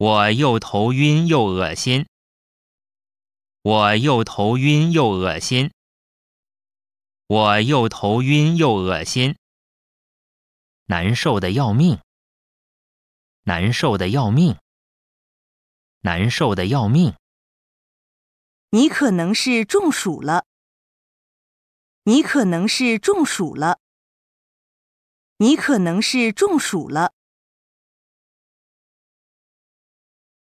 我又头晕又恶心，我又头晕又恶心，我又头晕又恶心，难受的要命，难受的要命，难受的要命。你可能是中暑了，你可能是中暑了，你可能是中暑了。